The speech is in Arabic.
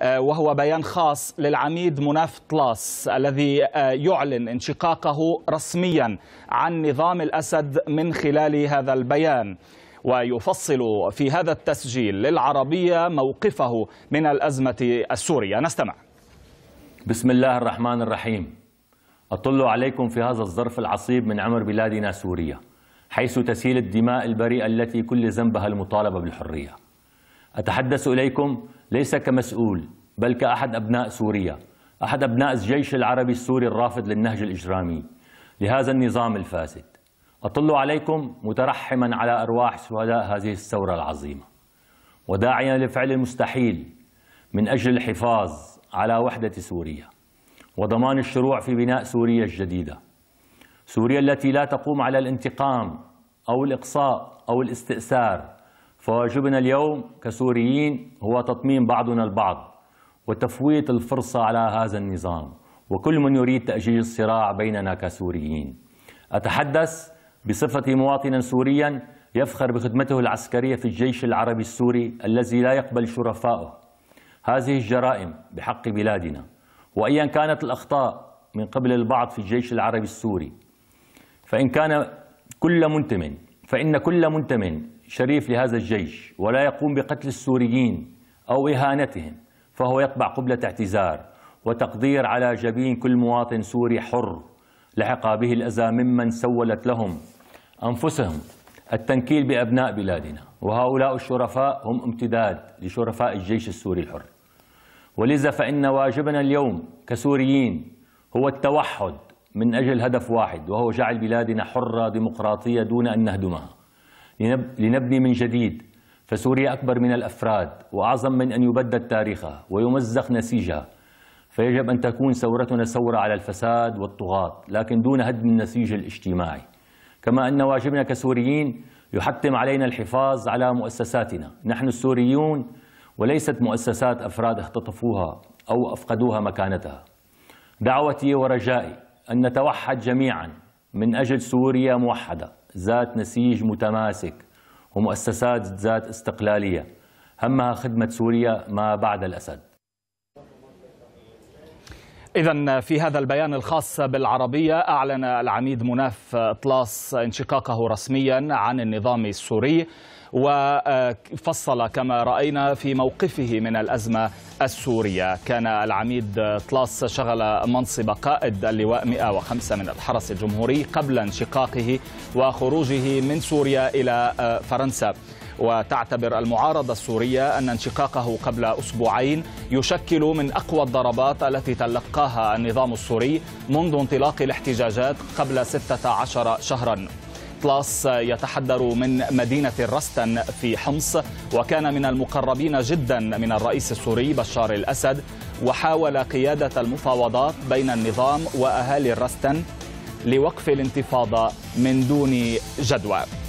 آه، وهو بيان خاص للعميد مناف طلاس الذي آه، يعلن انشقاقه رسميا عن نظام الأسد من خلال هذا البيان ويفصل في هذا التسجيل للعربية موقفه من الأزمة السورية نستمع بسم الله الرحمن الرحيم أطل عليكم في هذا الظرف العصيب من عمر بلادنا سوريا حيث تسيل الدماء البريئة التي كل ذنبها المطالبة بالحرية أتحدث إليكم ليس كمسؤول بل كأحد أبناء سوريا أحد أبناء الجيش العربي السوري الرافض للنهج الإجرامي لهذا النظام الفاسد أطل عليكم مترحما على أرواح شهداء هذه الثورة العظيمة وداعيا لفعل المستحيل من أجل الحفاظ على وحدة سوريا وضمان الشروع في بناء سوريا الجديدة سوريا التي لا تقوم على الانتقام أو الإقصاء أو الاستئثار فواجبنا اليوم كسوريين هو تطمين بعضنا البعض وتفويت الفرصة على هذا النظام وكل من يريد تأجيل الصراع بيننا كسوريين أتحدث بصفتي مواطنا سوريا يفخر بخدمته العسكرية في الجيش العربي السوري الذي لا يقبل شرفائه هذه الجرائم بحق بلادنا وأيا كانت الأخطاء من قبل البعض في الجيش العربي السوري فإن كان كل منتمن فإن كل منتمن شريف لهذا الجيش ولا يقوم بقتل السوريين أو إهانتهم فهو يطبع قبلة اعتذار وتقدير على جبين كل مواطن سوري حر لحق به الأذى ممن سولت لهم أنفسهم التنكيل بأبناء بلادنا وهؤلاء الشرفاء هم امتداد لشرفاء الجيش السوري الحر ولذا فإن واجبنا اليوم كسوريين هو التوحد من أجل هدف واحد وهو جعل بلادنا حرة ديمقراطية دون أن نهدمها لنبني من جديد فسوريا أكبر من الأفراد وأعظم من أن يبدد تاريخها ويمزق نسيجها فيجب أن تكون ثورتنا ثورة على الفساد والطغاة لكن دون هدم النسيج الاجتماعي كما أن واجبنا كسوريين يحتم علينا الحفاظ على مؤسساتنا نحن السوريون وليست مؤسسات أفراد اختطفوها أو أفقدوها مكانتها دعوتي ورجائي أن نتوحد جميعاً من أجل سوريا موحدة ذات نسيج متماسك ومؤسسات ذات استقلالية همها خدمة سوريا ما بعد الأسد إذا في هذا البيان الخاص بالعربية أعلن العميد مناف طلاس انشقاقه رسميا عن النظام السوري وفصل كما راينا في موقفه من الازمه السوريه كان العميد طلاس شغل منصب قائد اللواء 105 من الحرس الجمهوري قبل انشقاقه وخروجه من سوريا الى فرنسا وتعتبر المعارضة السورية أن انشقاقه قبل أسبوعين يشكل من أقوى الضربات التي تلقاها النظام السوري منذ انطلاق الاحتجاجات قبل 16 شهرا الإطلاس يتحدر من مدينة رستن في حمص وكان من المقربين جدا من الرئيس السوري بشار الأسد وحاول قيادة المفاوضات بين النظام وأهالي رستن لوقف الانتفاضة من دون جدوى